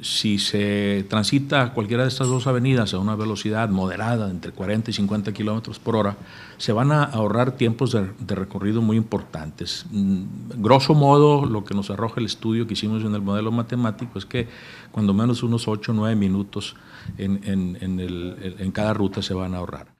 si se transita cualquiera de estas dos avenidas a una velocidad moderada, entre 40 y 50 kilómetros por hora, se van a ahorrar tiempos de, recorrido muy importantes. Mm, grosso modo, lo que nos arroja el estudio que hicimos en el modelo matemático es que cuando menos unos 8 o 9 minutos en cada ruta se van a ahorrar.